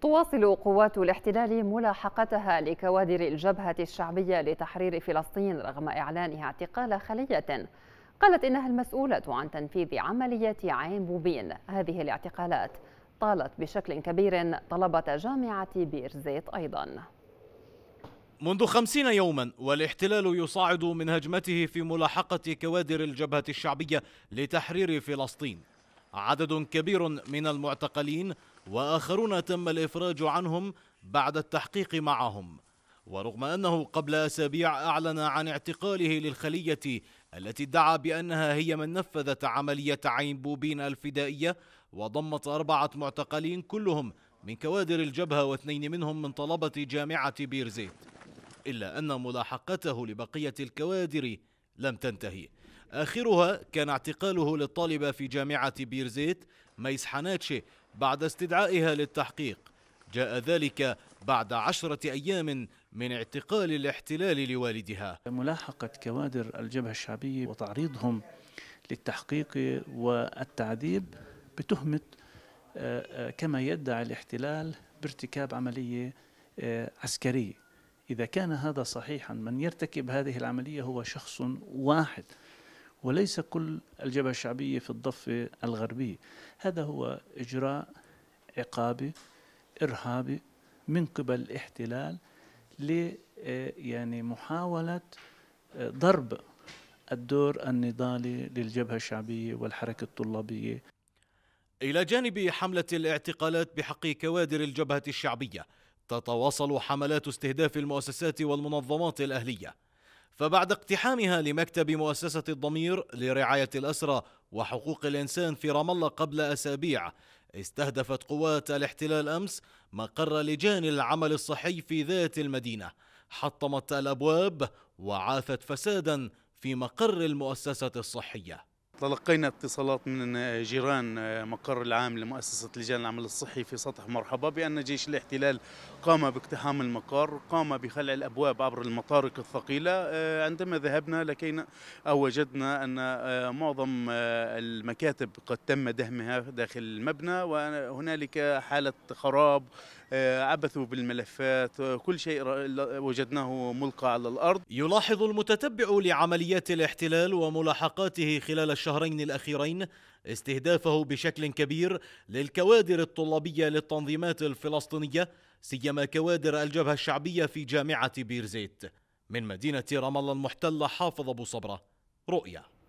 تواصل قوات الاحتلال ملاحقتها لكوادر الجبهة الشعبية لتحرير فلسطين رغم إعلانها اعتقال خلية قالت إنها المسؤولة عن تنفيذ عملية عين بوبين هذه الاعتقالات طالت بشكل كبير طلبة جامعة بيرزيت أيضاً منذ خمسين يوما والاحتلال يصاعد من هجمته في ملاحقة كوادر الجبهة الشعبية لتحرير فلسطين عدد كبير من المعتقلين واخرون تم الافراج عنهم بعد التحقيق معهم ورغم انه قبل اسابيع اعلن عن اعتقاله للخليه التي ادعى بانها هي من نفذت عمليه عين بوبين الفدائيه وضمت اربعه معتقلين كلهم من كوادر الجبهه واثنين منهم من طلبه جامعه بيرزيت الا ان ملاحقته لبقيه الكوادر لم تنتهي آخرها كان اعتقاله للطالبة في جامعة بيرزيت ميس حناتشي بعد استدعائها للتحقيق جاء ذلك بعد عشرة أيام من اعتقال الاحتلال لوالدها ملاحقة كوادر الجبهة الشعبية وتعريضهم للتحقيق والتعذيب بتهمة آه، آه، كما يدعي الاحتلال بارتكاب عملية آه، عسكرية إذا كان هذا صحيحا من يرتكب هذه العملية هو شخص واحد وليس كل الجبهة الشعبية في الضفة الغربية هذا هو إجراء عقابي إرهابي من قبل الاحتلال ل آه، يعني محاولة آه، ضرب الدور النضالي للجبهة الشعبية والحركة الطلابية إلى جانب حملة الاعتقالات بحق كوادر الجبهة الشعبية تتواصل حملات استهداف المؤسسات والمنظمات الأهلية فبعد اقتحامها لمكتب مؤسسة الضمير لرعاية الأسرى وحقوق الإنسان في رام الله قبل أسابيع استهدفت قوات الاحتلال أمس مقر لجان العمل الصحي في ذات المدينة حطمت الأبواب وعاثت فسادا في مقر المؤسسة الصحية تلقينا اتصالات من جيران آه، مقر العام لمؤسسة لجان العمل الصحي في سطح مرحبا بأن جيش الاحتلال قام باقتحام المقر قام بخلع الأبواب عبر المطارق الثقيلة آه، عندما ذهبنا لكينا أو وجدنا أن آه، معظم المكاتب قد تم دهمها داخل المبنى وهنالك حالة خراب عبثوا بالملفات كل شيء وجدناه ملقى على الأرض يلاحظ المتتبع لعمليات الاحتلال وملاحقاته خلال الشهر الشهرين الأخيرين استهدافه بشكل كبير للكوادر الطلابية للتنظيمات الفلسطينية سيما كوادر الجبهة الشعبية في جامعة بيرزيت من مدينة رام الله المحتلة حافظ أبو صبرة رؤيا